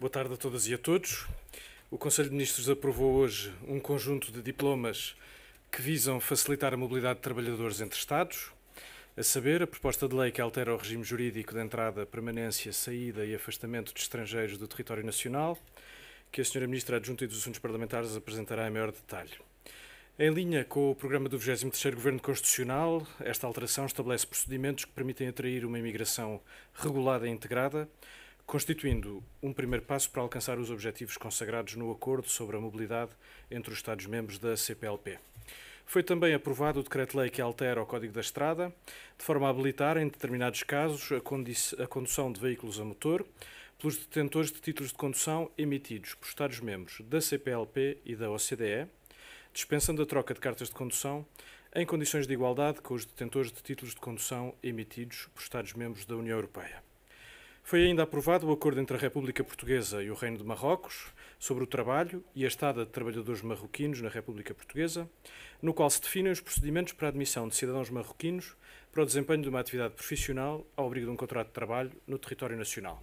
Boa tarde a todas e a todos. O Conselho de Ministros aprovou hoje um conjunto de diplomas que visam facilitar a mobilidade de trabalhadores entre Estados, a saber, a proposta de lei que altera o regime jurídico de entrada, permanência, saída e afastamento de estrangeiros do território nacional, que a Sra. Ministra Adjunta e dos Assuntos Parlamentares apresentará em maior detalhe. Em linha com o programa do 23º Governo Constitucional, esta alteração estabelece procedimentos que permitem atrair uma imigração regulada e integrada, constituindo um primeiro passo para alcançar os objetivos consagrados no Acordo sobre a Mobilidade entre os Estados-membros da CPLP. Foi também aprovado o decreto-lei que altera o Código da Estrada, de forma a habilitar, em determinados casos, a, a condução de veículos a motor pelos detentores de títulos de condução emitidos por Estados-membros da CPLP e da OCDE, dispensando a troca de cartas de condução em condições de igualdade com os detentores de títulos de condução emitidos por Estados-membros da União Europeia. Foi ainda aprovado o acordo entre a República Portuguesa e o Reino de Marrocos sobre o trabalho e a estada de trabalhadores marroquinos na República Portuguesa, no qual se definem os procedimentos para a admissão de cidadãos marroquinos para o desempenho de uma atividade profissional ao abrigo de um contrato de trabalho no território nacional.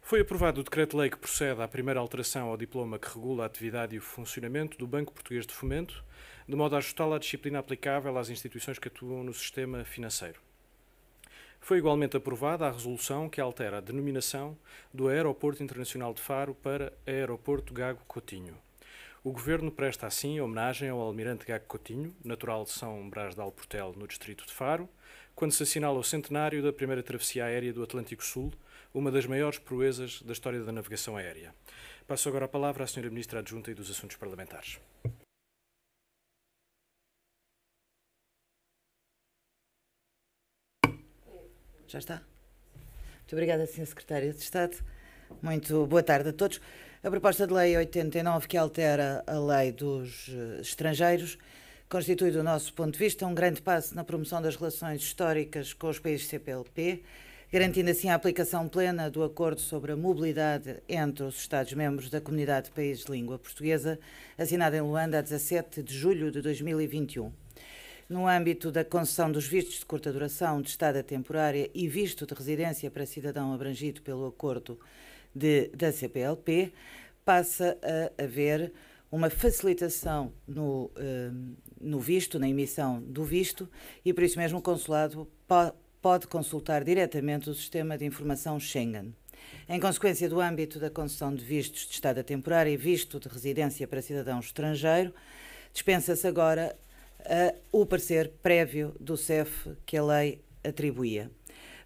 Foi aprovado o decreto-lei que procede à primeira alteração ao diploma que regula a atividade e o funcionamento do Banco Português de Fomento, de modo a ajustá-la à disciplina aplicável às instituições que atuam no sistema financeiro. Foi igualmente aprovada a resolução que altera a denominação do Aeroporto Internacional de Faro para Aeroporto Gago Coutinho. O Governo presta assim homenagem ao Almirante Gago Coutinho, natural de São Brás de Alportel, no distrito de Faro, quando se assinala o centenário da primeira travessia aérea do Atlântico Sul, uma das maiores proezas da história da navegação aérea. Passo agora a palavra à Sra. Ministra Adjunta e dos Assuntos Parlamentares. Já está. Muito obrigada, Sr. Secretário de Estado. Muito boa tarde a todos. A proposta de lei 89, que altera a lei dos eh, estrangeiros, constitui, do nosso ponto de vista, um grande passo na promoção das relações históricas com os países CPLP, garantindo assim a aplicação plena do acordo sobre a mobilidade entre os Estados-membros da Comunidade de Países de Língua Portuguesa, assinado em Luanda a 17 de julho de 2021. No âmbito da concessão dos vistos de curta duração, de estada temporária e visto de residência para cidadão abrangido pelo acordo de, da CPLP, passa a haver uma facilitação no, ehm, no visto, na emissão do visto, e por isso mesmo o consulado pode consultar diretamente o sistema de informação Schengen. Em consequência do âmbito da concessão de vistos de estada temporária e visto de residência para cidadão estrangeiro, dispensa-se agora uh, o parecer prévio do CEF que a lei atribuía.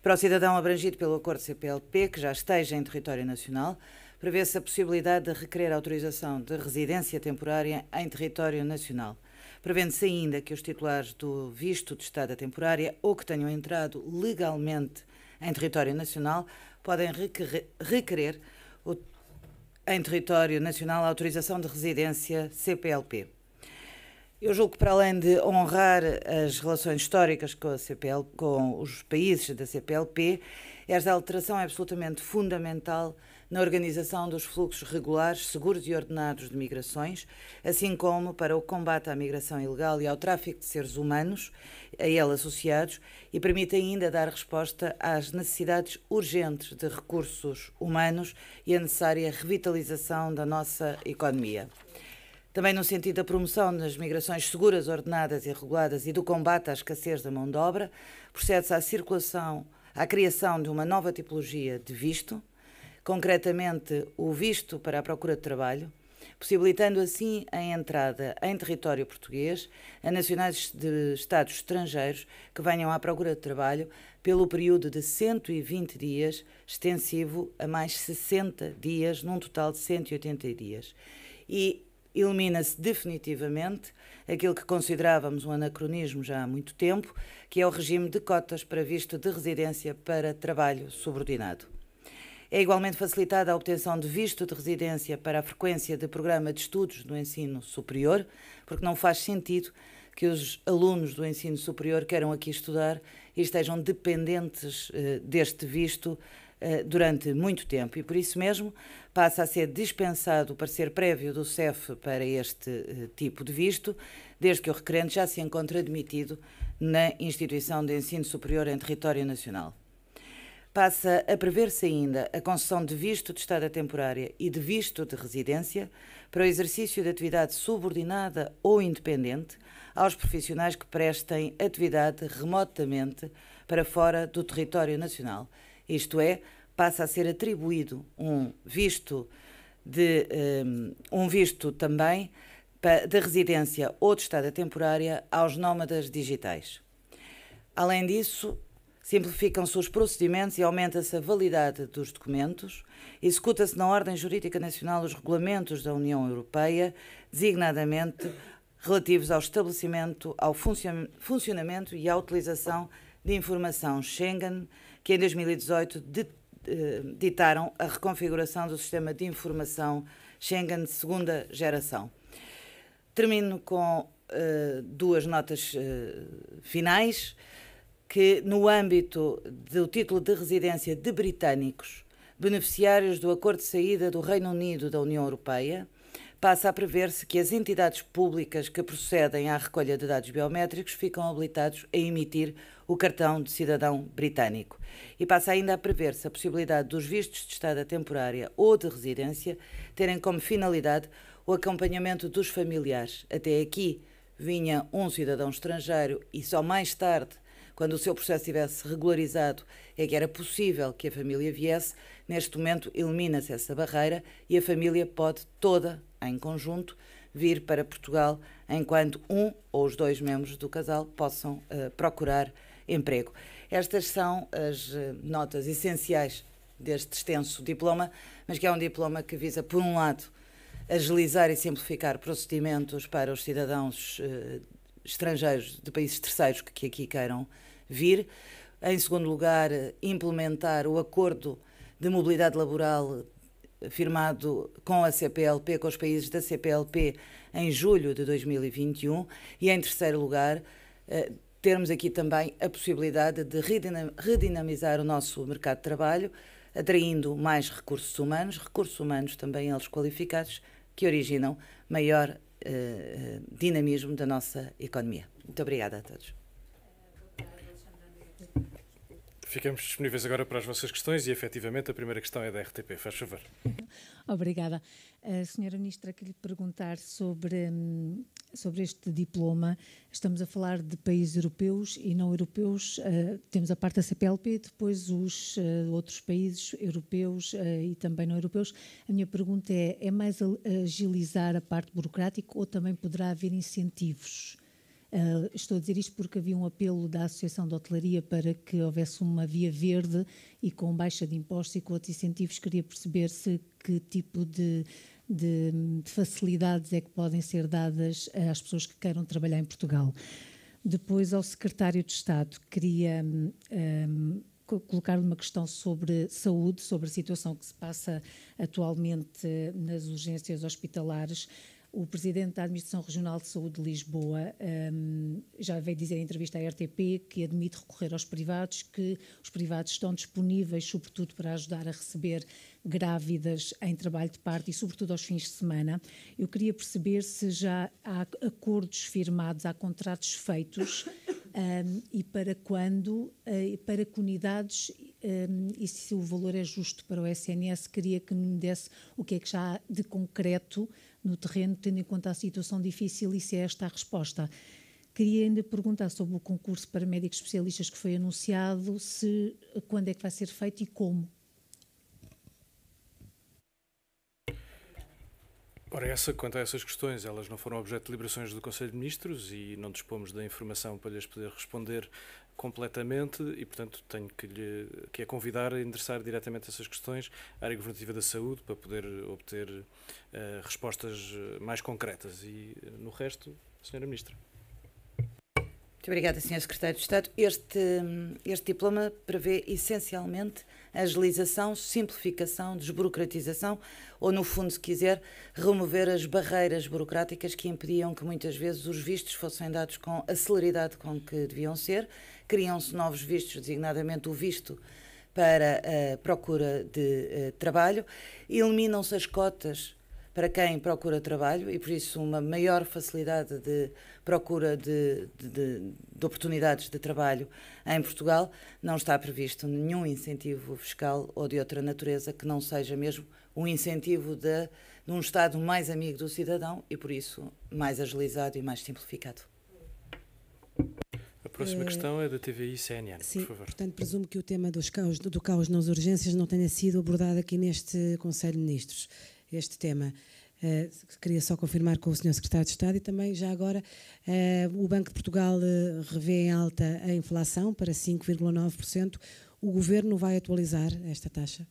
Para o cidadão abrangido pelo acordo CPLP, que já esteja em território nacional, prevê-se a possibilidade de requerer autorização de residência temporária em território nacional. Prevendo-se ainda que os titulares do visto de estada temporária ou que tenham entrado legalmente em território nacional podem requerer em território nacional a autorização de residência CPLP. Eu julgo que, para além de honrar as relações históricas com, a CPL, com os países da CPLP, esta alteração é absolutamente fundamental na organização dos fluxos regulares, seguros e ordenados de migrações, assim como para o combate à migração ilegal e ao tráfico de seres humanos a ela associados, e permite ainda dar resposta às necessidades urgentes de recursos humanos e a necessária revitalização da nossa economia. Também no sentido da promoção das migrações seguras, ordenadas e reguladas e do combate à escassez da mão de obra, procede-se à circulação, à criação de uma nova tipologia de visto, concretamente o visto para a procura de trabalho, possibilitando assim a entrada em território português a nacionais de Estados estrangeiros que venham à procura de trabalho pelo período de 120 dias, extensivo a mais 60 dias, num total de 180 dias. E elimina-se definitivamente aquilo que considerávamos um anacronismo já há muito tempo, que é o regime de cotas para visto de residência para trabalho subordinado. É igualmente facilitada a obtenção de visto de residência para a frequência de programa de estudos do ensino superior, porque não faz sentido que os alunos do ensino superior queiram aqui estudar e estejam dependentes eh, deste visto eh, durante muito tempo e por isso mesmo passa a ser dispensado o parecer prévio do CEF para este eh, tipo de visto, desde que o requerente já se encontre admitido na instituição de ensino superior em território nacional. Passa a prever-se ainda a concessão de visto de estada temporária e de visto de residência para o exercício de atividade subordinada ou independente aos profissionais que prestem atividade remotamente para fora do território nacional, isto é, passa a ser atribuído um visto de ehm, um visto também de residência ou de estada temporária aos nómadas digitais. Além disso, simplificam-se os procedimentos e aumenta-se a validade dos documentos, executa-se na ordem jurídica nacional os regulamentos da União Europeia, designadamente relativos ao estabelecimento, ao funcionamento e à utilização de informação Schengen, que em 2018 eh, ditaram a reconfiguração do sistema de informação Schengen de segunda geração. Termino com uh, duas notas uh, finais, que no âmbito do título de residência de britânicos, beneficiários do acordo de saída do Reino Unido da União Europeia, passa a prever-se que as entidades públicas que procedem à recolha de dados biométricos ficam habilitados a emitir o cartão de cidadão britânico. E passa ainda a prever-se a possibilidade dos vistos de estada temporária ou de residência terem como finalidade o acompanhamento dos familiares. Até aqui vinha um cidadão estrangeiro e só mais tarde quando o seu processo estivesse regularizado, é que era possível que a família viesse. Neste momento, elimina-se essa barreira e a família pode toda em conjunto, vir para Portugal enquanto um ou os dois membros do casal possam uh, procurar emprego. Estas são as uh, notas essenciais deste extenso diploma, mas que é um diploma que visa, por um lado, agilizar e simplificar procedimentos para os cidadãos uh, estrangeiros de países terceiros que, que aqui queiram vir. Em segundo lugar, implementar o acordo de mobilidade laboral firmado com a CPLP, com os países da CPLP, em julho de 2021. E, em terceiro lugar, eh, termos aqui também a possibilidade de redinamizar o nosso mercado de trabalho, atraindo mais recursos humanos, recursos humanos também eles qualificados, que originam maior eh, eh dinamismo da nossa economia. Muito obrigada a todos. Ficamos disponíveis agora para as vossas questões e, efetivamente, a primeira questão é da RTP. Faz favor. Obrigada. A senhora Ministra, queria perguntar sobre, hum, sobre este diploma. Estamos a falar de países europeus e não europeus. Eh, temos a parte da CPLP, depois os eh, outros países europeus eh, e também não europeus. A minha pergunta é, é mais agilizar a parte burocrática ou também poderá haver incentivos? Uh, estou a dizer isto porque havia um apelo da Associação de Hotelaria para que houvesse uma via verde e com baixa de impostos e com outros incentivos. Queria perceber se que tipo de, de, de facilidades é que podem ser dadas às pessoas que queiram trabalhar em Portugal. Depois, ao secretário de Estado, queria. Um, ah, colocar uma questão sobre saúde, sobre a situação que se passa atualmente ah, nas urgências hospitalares. O presidente da Administração Regional de Saúde de Lisboa um, já veio dizer em entrevista à RTP que admite recorrer aos privados, que os privados estão disponíveis, sobretudo, para ajudar a receber grávidas em trabalho de parto e, sobretudo, aos fins de semana. Eu queria perceber se já há acordos firmados, há contratos feitos. Um, e para quando, uh, para que unidades um, e se o valor é justo para o SNS, queria que me desse o que é que já há de concreto no terreno, tendo em conta a situação difícil, e se é esta a resposta. Queria ainda perguntar sobre o concurso para médicos especialistas que foi anunciado, se quando é que vai ser feito e como. Ora, essa, quanto a essas questões, elas não foram objeto de liberações do Conselho de Ministros e não dispomos da informação para lhes poder responder completamente e, portanto, tenho que, lhe, que a é convidar a endereçar diretamente essas questões à área governativa da saúde para poder obter uh, respostas eh, mais concretas. E, eh, no resto, Senhora Ministra. Muito obrigada, Sr. Secretário de Estado. Este, este diploma prevê essencialmente agilização, simplificação, desburocratização ou, no fundo, se quiser, remover as barreiras burocráticas que impediam que muitas vezes os vistos fossem dados com a celeridade com que deviam ser criam-se novos vistos, designadamente o visto para a procura de eh, trabalho, eliminam-se as cotas para quem procura trabalho e, por isso, uma maior facilidade de procura de, de, de, oportunidades de trabalho em Portugal. Não está previsto nenhum incentivo fiscal ou de outra natureza que não seja mesmo um incentivo de, de um Estado mais amigo do cidadão e, por isso, mais agilizado e mais simplificado próxima eh, questão é da TVI CNN, sim, por favor. Portanto, presumo que o tema dos caos, do caos nas urgências não tenha sido abordado aqui neste Conselho de Ministros, este tema. Uh, queria só confirmar com o Sr. Secretário de Estado e também, já agora, uh, o Banco de Portugal revê em alta a inflação para 5,9%. O Governo vai atualizar esta taxa?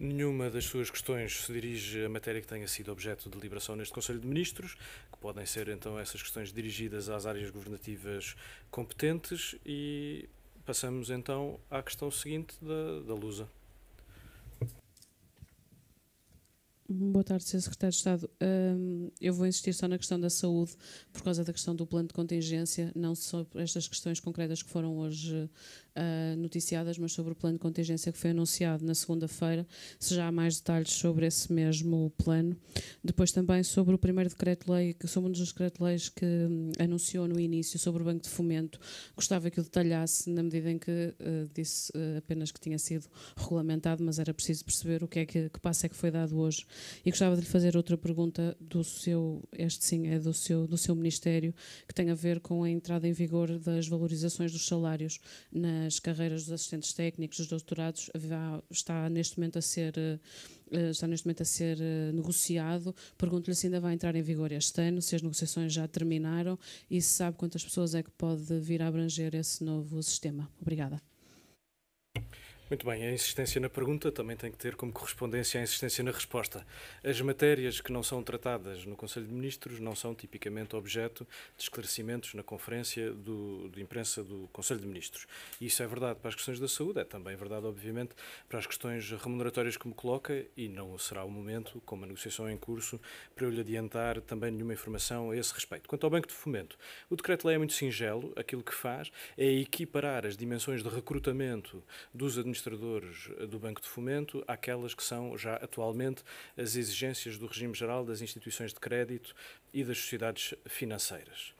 Nenhuma das suas questões se dirige à matéria que tenha sido objeto de deliberação neste Conselho de Ministros, que podem ser então essas questões dirigidas às áreas governativas competentes e passamos então à questão seguinte da, da Lusa. Boa tarde, Sr. Secretário de Estado. Um, eu vou insistir só na questão da saúde, por causa da questão do plano de contingência, não sobre estas questões concretas que foram hoje uh, noticiadas, mas sobre o plano de contingência que foi anunciado na segunda-feira, se já há mais detalhes sobre esse mesmo plano. Depois também sobre o primeiro decreto-lei, que sobre um dos decretos-leis que um, anunciou no início sobre o Banco de Fomento, gostava que o detalhasse na medida em que uh, disse uh, apenas que tinha sido regulamentado, mas era preciso perceber o que é que, que passo é que foi dado hoje. E gostava de lhe fazer outra pergunta do seu, este sim é do seu, do seu Ministério, que tem a ver com a entrada em vigor das valorizações dos salários na nas carreiras dos assistentes técnicos, dos doutorados, está neste momento a ser, eh, eh, está neste momento a ser eh, negociado. Pergunto-lhe se ainda vai entrar em vigor este ano, se as negociações já terminaram e se sabe quantas pessoas é que pode vir a abranger esse novo sistema. Obrigada. Muito bem, a insistência na pergunta também tem que ter como correspondência a insistência na resposta. As matérias que não são tratadas no Conselho de Ministros não são tipicamente objeto de esclarecimentos na conferência do, de imprensa do Conselho de Ministros. Isso é verdade para as questões da saúde, é também verdade, obviamente, para as questões remuneratórias que me coloca e não será o momento, com uma negociação em curso, para eu lhe adiantar também nenhuma informação a esse respeito. Quanto ao Banco de Fomento, o decreto-lei é muito singelo, aquilo que faz é equiparar as dimensões de recrutamento dos administradores administradores do Banco de Fomento àquelas que são já atualmente as exigências do regime geral das instituições de crédito e das sociedades financeiras.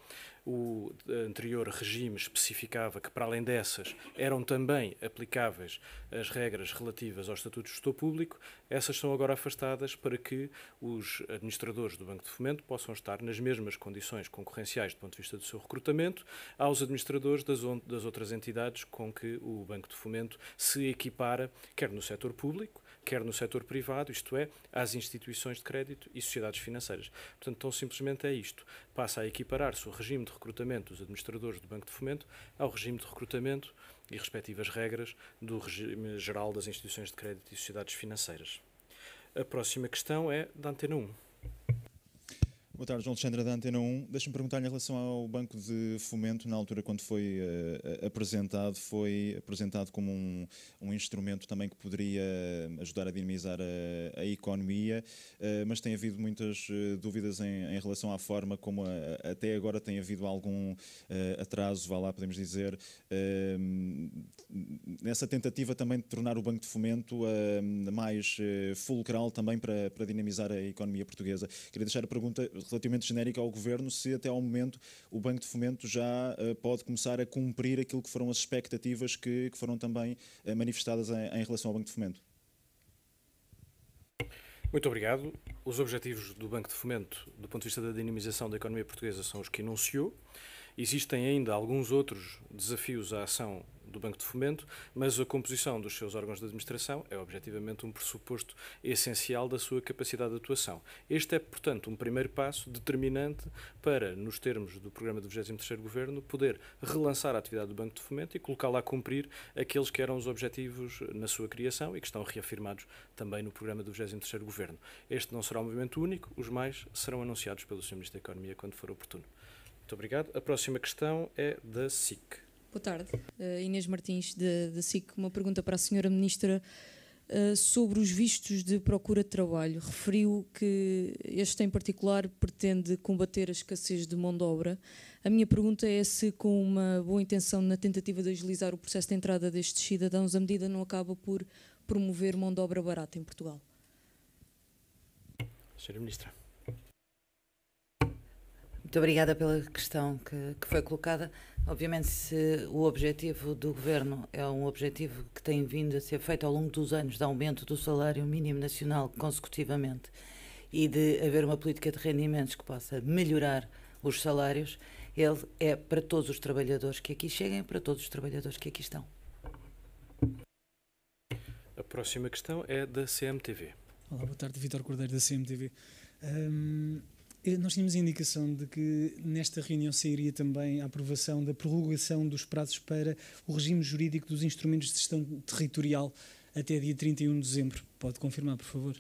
O anterior regime especificava que, para além dessas, eram também aplicáveis as regras relativas ao Estatuto de Gestor Público. Essas são agora afastadas para que os administradores do Banco de Fomento possam estar nas mesmas condições concorrenciais do ponto de vista do seu recrutamento aos administradores das, das outras entidades com que o Banco de Fomento se equipara, quer no setor público, quer no setor privado, isto é, às instituições de crédito e sociedades financeiras. Portanto, tão simplesmente é isto. Passa a equiparar-se o regime de recrutamento dos administradores do Banco de Fomento ao regime de recrutamento e respectivas regras do regime geral das instituições de crédito e sociedades financeiras. A próxima questão é da Antena 1. Boa tarde, João Alexandre da Antena 1. Deixa-me perguntar em relação ao Banco de Fomento, na altura quando foi uh, apresentado, foi apresentado como um, um, instrumento também que poderia eh, ajudar a dinamizar a, a economia, uh, mas tem havido muitas uh, dúvidas em, em, relação à forma como a, até agora tem havido algum atraso, vá lá, podemos dizer, nessa tentativa também de tornar o Banco de Fomento mais fulcral também para, para dinamizar a economia portuguesa. Queria deixar a pergunta relativamente genérica ao governo se até ao momento o Banco de Fomento já uh, pode começar a cumprir aquilo que foram as expectativas que, que foram também uh, manifestadas em, em relação ao Banco de Fomento. Muito obrigado. Os objetivos do Banco de Fomento, do ponto de vista da dinamização da economia portuguesa, são os que enunciou. Existem ainda alguns outros desafios à ação do Banco de Fomento, mas a composição dos seus órgãos de administração é objetivamente um pressuposto essencial da sua capacidade de atuação. Este é, portanto, um primeiro passo determinante para, nos termos do programa do 23 Governo, poder relançar a atividade do Banco de Fomento e colocá-la a cumprir aqueles que eram os objetivos na sua criação e que estão reafirmados também no programa do 23 Governo. Este não será um movimento único, os mais serão anunciados pelo Sr. Ministro da Economia quando for oportuno. Muito obrigado. A próxima questão é da SIC. Boa tarde. Uh, Inês Martins, da SIC. Uma pergunta para a senhora Ministra uh, sobre os vistos de procura de trabalho. Referiu que este, em particular, pretende combater a escassez de mão de obra. A minha pergunta é se, com uma boa intenção na tentativa de agilizar o processo de entrada destes cidadãos, a medida não acaba por promover mão de obra barata em Portugal. Senhora Ministra. Muito obrigada pela questão que, que foi colocada. Obviamente, se o objetivo do governo é um objetivo que tem vindo a ser feito ao longo dos anos de aumento do salário mínimo nacional consecutivamente e de haver uma política de rendimentos que possa melhorar os salários, ele é para todos os trabalhadores que aqui cheguem, para todos os trabalhadores que aqui estão. A próxima questão é da CMTV. Olá, boa tarde, Vitor Cordeiro da CMTV. Hum, eh, nós tínhamos indicação de que nesta reunião sairia também a aprovação da prorrogação dos prazos para o regime jurídico dos instrumentos de gestão territorial até dia 31 de dezembro. Pode confirmar, por favor?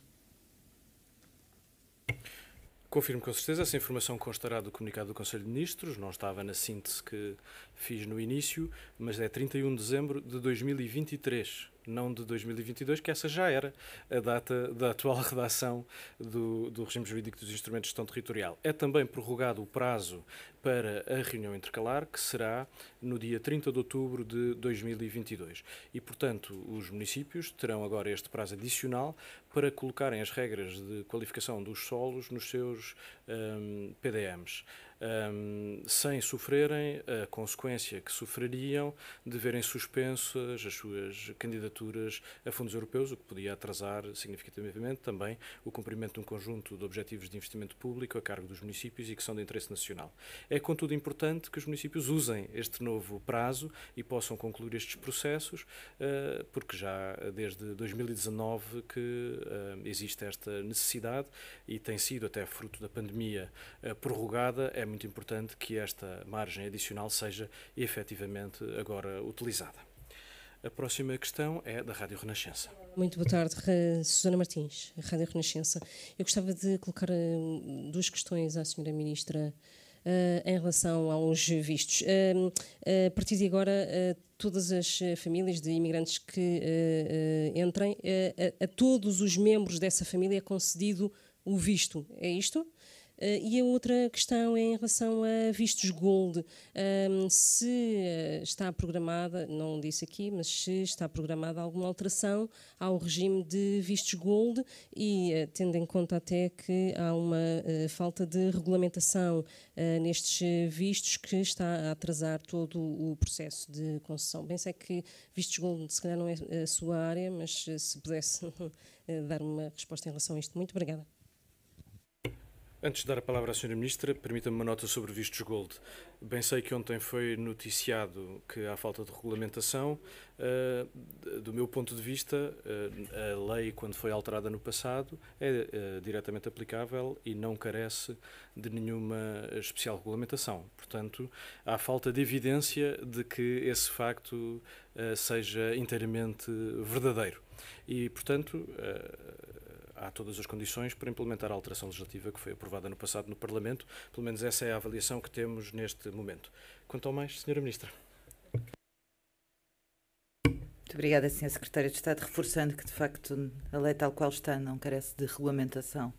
Confirmo com certeza, essa informação constará do comunicado do Conselho de Ministros, não estava na síntese que fiz no início, mas é 31 de dezembro de 2023 não de 2022, que essa já era a data da atual redação do, do regime jurídico dos instrumentos de gestão territorial. É também prorrogado o prazo para a reunião intercalar, que será no dia 30 de outubro de 2022. E, portanto, os municípios terão agora este prazo adicional para colocarem as regras de qualificação dos solos nos seus um, PDMs um, ehm, sem sofrerem a consequência que sofreriam de verem suspensas as suas candidaturas a fundos europeus, o que podia atrasar significativamente também o cumprimento de um conjunto de objetivos de investimento público a cargo dos municípios e que são de interesse nacional. É, contudo, importante que os municípios usem este novo prazo e possam concluir estes processos, uh, porque já desde 2019 que uh, existe esta necessidade e tem sido, até fruto da pandemia, uh, prorrogada. É muito importante que esta margem adicional seja efetivamente agora utilizada. A próxima questão é da Rádio Renascença. Muito boa tarde, Susana Martins, Rádio Renascença. Eu gostava de colocar eh, duas questões à Senhora Ministra eh, em relação aos vistos. Eh, a partir de agora, todas as famílias de imigrantes que entrem, a, todos os membros dessa família é concedido o visto. É isto? Uh, e a outra questão é em relação a vistos gold. Um, se eh, está programada, não disse aqui, mas se está programada alguma alteração ao regime de vistos gold e uh, tendo em conta até que há uma uh, falta de regulamentação nestes vistos que está a atrasar todo o processo de concessão. Bem sei que vistos gold se calhar não é a sua área, mas se pudesse dar uma resposta em relação a isto, muito obrigada. Antes de dar a palavra à Sra. Ministra, permita-me uma nota sobre vistos gold. Bem sei que ontem foi noticiado que há falta de regulamentação. Eh, do meu ponto de vista, eh, a lei, quando foi alterada no passado, é eh, diretamente aplicável e não carece de nenhuma especial regulamentação. Portanto, há falta de evidência de que esse facto seja inteiramente verdadeiro. E, portanto, há todas as condições para implementar a alteração legislativa que foi aprovada no passado no Parlamento. Pelo menos essa é a avaliação que temos neste momento. Quanto ao mais, Senhora Ministra. Muito obrigada, Sra. Secretária de Estado, reforçando que, de facto, a lei tal qual está não carece de regulamentação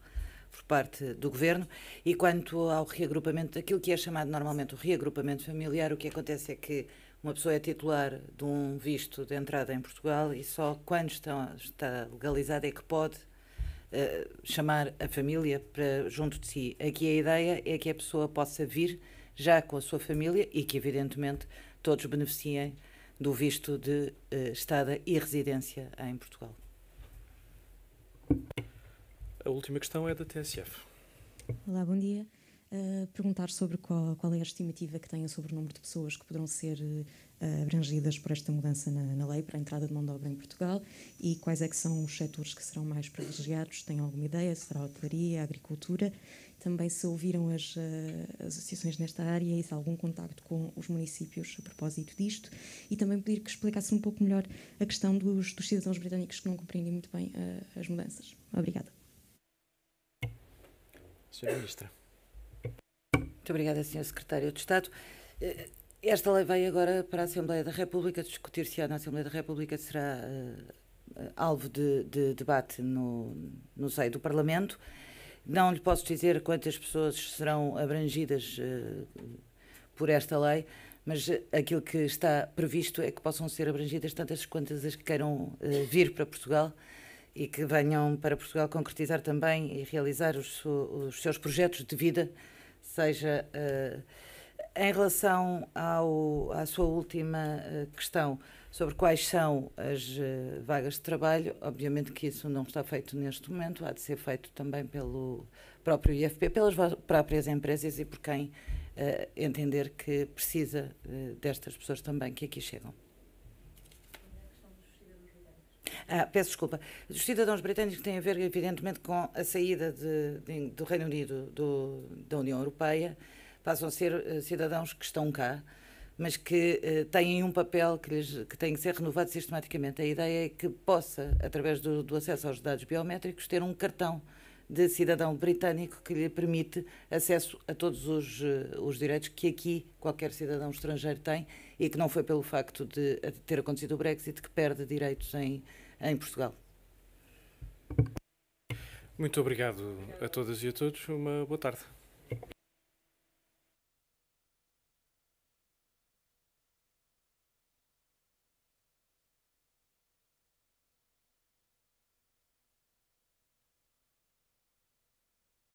por parte do Governo. E quanto ao reagrupamento, aquilo que é chamado normalmente o reagrupamento familiar, o que acontece é que uma pessoa é titular de um visto de entrada em Portugal e só quando está, está legalizada é que pode eh, chamar a família para junto de si. Aqui a ideia é que a pessoa possa vir já com a sua família e que, evidentemente, todos beneficiem do visto de uh, estada e residência em Portugal. A última questão é da TSF. Olá, bom dia. Eh, perguntar sobre qual, qual, é a estimativa que têm sobre o número de pessoas que poderão ser uh, abrangidas por esta mudança na, na, lei para a entrada de mão de obra em Portugal e quais é que são os setores que serão mais privilegiados? Tem alguma ideia? Será a hotelaria, a agricultura? Também se ouviram as, uh, as associações nesta área e se há algum contacto com os municípios a propósito disto? E também pedir que explicasse um pouco melhor a questão dos, dos cidadãos britânicos que não compreendem muito bem as mudanças. Obrigada. Senhora Ministra. Muito obrigada, Sr. Secretário de Estado. Eh, esta lei vai agora para a Assembleia da República discutir se a na Assembleia da República será uh, alvo de, de, debate no, no seio do Parlamento. Não lhe posso dizer quantas pessoas serão abrangidas uh, por esta lei, mas aquilo que está previsto é que possam ser abrangidas tantas quantas as que queiram uh, vir para Portugal e que venham para Portugal concretizar também e realizar os, os seus projetos de vida seja, eh, em relação ao, à sua última eh, questão sobre quais são as eh, vagas de trabalho, obviamente que isso não está feito neste momento, há de ser feito também pelo próprio IFP, pelas próprias empresas e por quem entender que precisa destas pessoas também que aqui chegam. Ah, peço desculpa. Os cidadãos britânicos têm a ver, evidentemente, com a saída de, de, do Reino Unido do, da União Europeia. Passam a ser uh, cidadãos que estão cá, mas que uh, têm um papel que, lhes, que tem que ser renovado sistematicamente. A ideia é que possa, através do, do acesso aos dados biométricos, ter um cartão de cidadão britânico que lhe permite acesso a todos os, ah, os direitos que aqui qualquer cidadão estrangeiro tem e que não foi pelo facto de ter acontecido o Brexit que perde direitos em em Portugal. Muito obrigado a todas e a todos. Uma boa tarde.